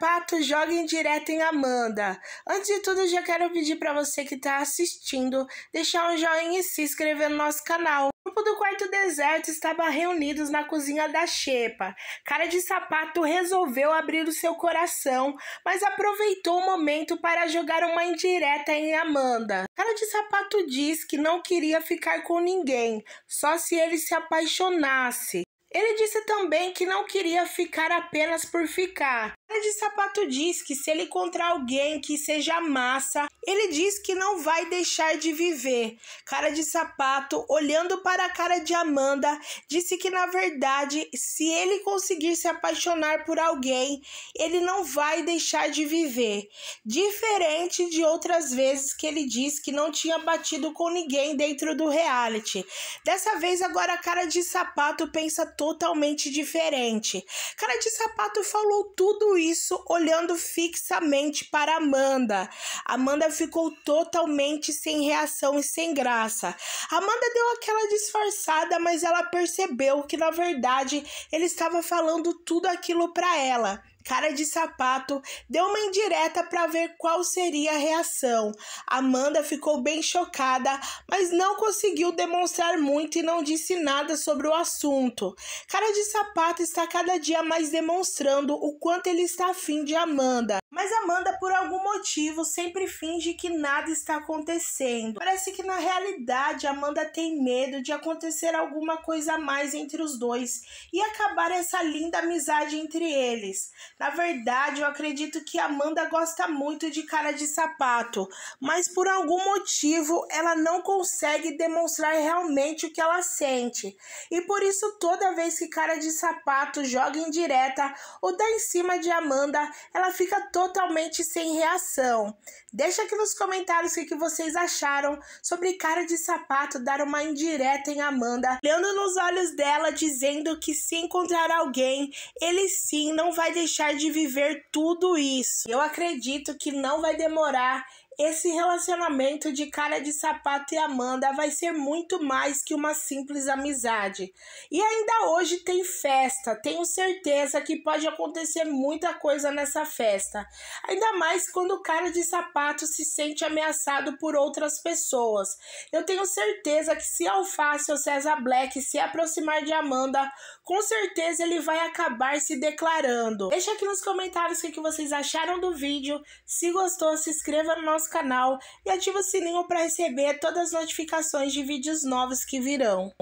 Pato joguem direto em Amanda. Antes de tudo, já quero pedir para você que está assistindo deixar um joinha e se inscrever no nosso canal. O grupo do Quarto Deserto estava reunidos na cozinha da Xepa. Cara de Sapato resolveu abrir o seu coração, mas aproveitou o momento para jogar uma indireta em Amanda. Cara de Sapato diz que não queria ficar com ninguém, só se ele se apaixonasse. Ele disse também que não queria ficar apenas por ficar, é de Sapato diz que se ele encontrar alguém que seja massa, ele diz que não vai deixar de viver. Cara de Sapato, olhando para a cara de Amanda, disse que na verdade, se ele conseguir se apaixonar por alguém, ele não vai deixar de viver. Diferente de outras vezes que ele diz que não tinha batido com ninguém dentro do reality. Dessa vez, agora, a cara de Sapato pensa totalmente diferente. Cara de Sapato falou tudo isso olhando fixamente para Amanda. Amanda ficou totalmente sem reação e sem graça. Amanda deu aquela disfarçada, mas ela percebeu que na verdade ele estava falando tudo aquilo para ela. Cara de Sapato deu uma indireta para ver qual seria a reação. Amanda ficou bem chocada, mas não conseguiu demonstrar muito e não disse nada sobre o assunto. Cara de Sapato está cada dia mais demonstrando o quanto ele está afim de Amanda. Mas Amanda, por algum motivo, sempre finge que nada está acontecendo. Parece que na realidade Amanda tem medo de acontecer alguma coisa a mais entre os dois e acabar essa linda amizade entre eles. Na verdade, eu acredito que Amanda gosta muito de cara de sapato, mas por algum motivo ela não consegue demonstrar realmente o que ela sente. E por isso, toda vez que cara de sapato joga em direta ou dá em cima de Amanda, ela fica toda totalmente sem reação. Deixa aqui nos comentários o que vocês acharam sobre cara de sapato dar uma indireta em Amanda, olhando nos olhos dela, dizendo que se encontrar alguém, ele sim não vai deixar de viver tudo isso. Eu acredito que não vai demorar esse relacionamento de cara de sapato e Amanda vai ser muito mais que uma simples amizade. E ainda hoje tem festa, tenho certeza que pode acontecer muita coisa nessa festa. Ainda mais quando o cara de sapato se sente ameaçado por outras pessoas. Eu tenho certeza que se Alface ou César Black se aproximar de Amanda, com certeza ele vai acabar se declarando. Deixa aqui nos comentários o que vocês acharam do vídeo. Se gostou, se inscreva no nosso nosso canal e ativa o sininho para receber todas as notificações de vídeos novos que virão.